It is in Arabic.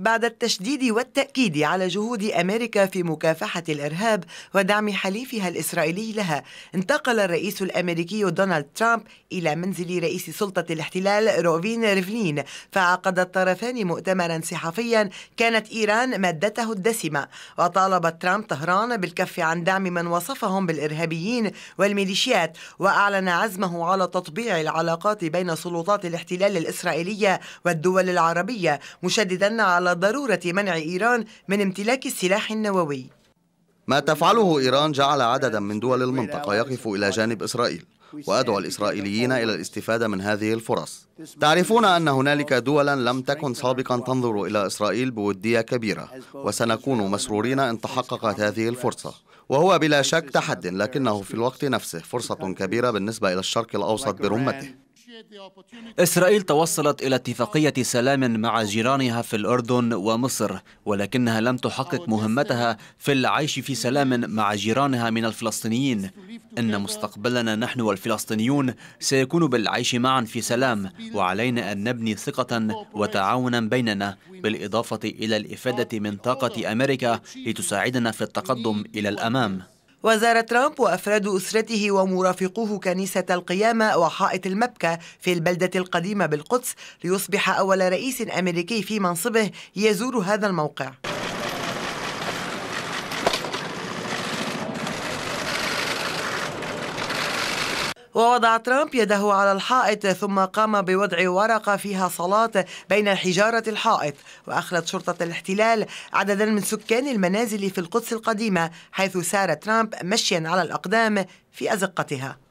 بعد التشديد والتأكيد على جهود أمريكا في مكافحة الإرهاب ودعم حليفها الإسرائيلي لها انتقل الرئيس الأمريكي دونالد ترامب إلى منزل رئيس سلطة الاحتلال روفين ريفلين فعقد الطرفان مؤتمرا صحفيا كانت إيران مادته الدسمة وطالب ترامب طهران بالكف عن دعم من وصفهم بالإرهابيين والميليشيات وأعلن عزمه على تطبيع العلاقات بين سلطات الاحتلال الإسرائيلية والدول العربية مشددا على ضرورة منع إيران من امتلاك السلاح النووي ما تفعله إيران جعل عددا من دول المنطقة يقف إلى جانب إسرائيل وأدعو الإسرائيليين إلى الاستفادة من هذه الفرص تعرفون أن هنالك دولا لم تكن سابقا تنظر إلى إسرائيل بودية كبيرة وسنكون مسرورين إن تحققت هذه الفرصة وهو بلا شك تحد لكنه في الوقت نفسه فرصة كبيرة بالنسبة إلى الشرق الأوسط برمته إسرائيل توصلت إلى اتفاقية سلام مع جيرانها في الأردن ومصر ولكنها لم تحقق مهمتها في العيش في سلام مع جيرانها من الفلسطينيين إن مستقبلنا نحن والفلسطينيون سيكون بالعيش معا في سلام وعلينا أن نبني ثقة وتعاونا بيننا بالإضافة إلى الإفادة من طاقة أمريكا لتساعدنا في التقدم إلى الأمام وزار ترامب وأفراد أسرته ومرافقوه كنيسة القيامة وحائط المبكى في البلدة القديمة بالقدس ليصبح أول رئيس أمريكي في منصبه يزور هذا الموقع ووضع ترامب يده على الحائط ثم قام بوضع ورقة فيها صلاة بين حجارة الحائط وأخلت شرطة الاحتلال عددا من سكان المنازل في القدس القديمة حيث سار ترامب مشيا على الأقدام في أزقتها